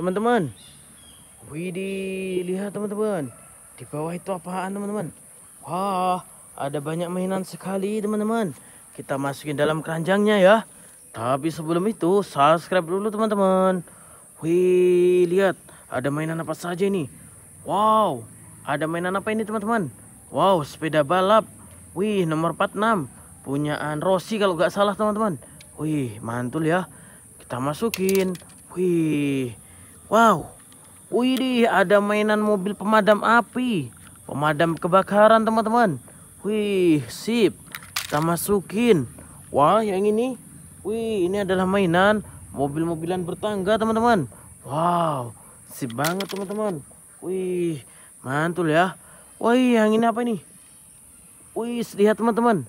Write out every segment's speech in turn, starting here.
teman-teman. Widih, lihat teman-teman. Di bawah itu apaan teman-teman? Wah, ada banyak mainan sekali teman-teman. Kita masukin dalam keranjangnya ya. Tapi sebelum itu, subscribe dulu teman-teman. Wih, lihat. Ada mainan apa saja ini? Wow, ada mainan apa ini teman-teman? Wow, sepeda balap. Wih, nomor 46. Punyaan Rossi kalau gak salah teman-teman. Wih, mantul ya. Kita masukin. Wih. Wow, widih ada mainan mobil pemadam api. Pemadam kebakaran teman-teman. Wih, sip. Kita masukin. Wah, yang ini. Wih, ini adalah mainan mobil-mobilan bertangga teman-teman. Wow, sip banget teman-teman. Wih, mantul ya. Wih, yang ini apa ini? Wih, lihat teman-teman.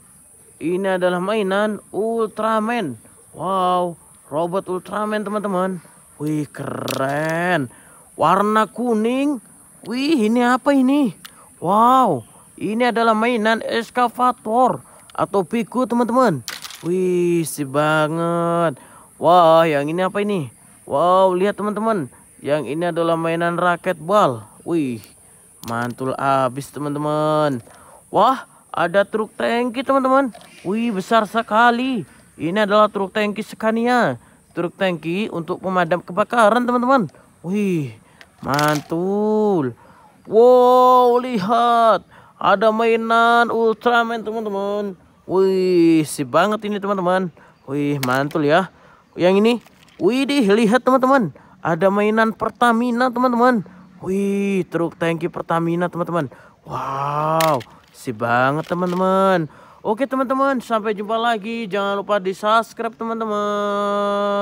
Ini adalah mainan Ultraman. Wow, robot Ultraman teman-teman. Wih keren. Warna kuning. Wih ini apa ini? Wow. Ini adalah mainan eskavator atau piku teman-teman. Wih si banget. Wah yang ini apa ini? Wow lihat teman-teman. Yang ini adalah mainan raket bal. Wih mantul abis teman-teman. Wah ada truk tangki teman-teman. Wih besar sekali. Ini adalah truk tangki Scania truk tangki untuk pemadam kebakaran teman-teman. Wih, mantul. Wow, lihat. Ada mainan Ultraman teman-teman. Wih, si banget ini teman-teman. Wih, mantul ya. Yang ini, wih deh, lihat teman-teman. Ada mainan Pertamina teman-teman. Wih, truk tangki Pertamina teman-teman. Wow, si banget teman-teman. Oke teman-teman, sampai jumpa lagi. Jangan lupa di subscribe teman-teman.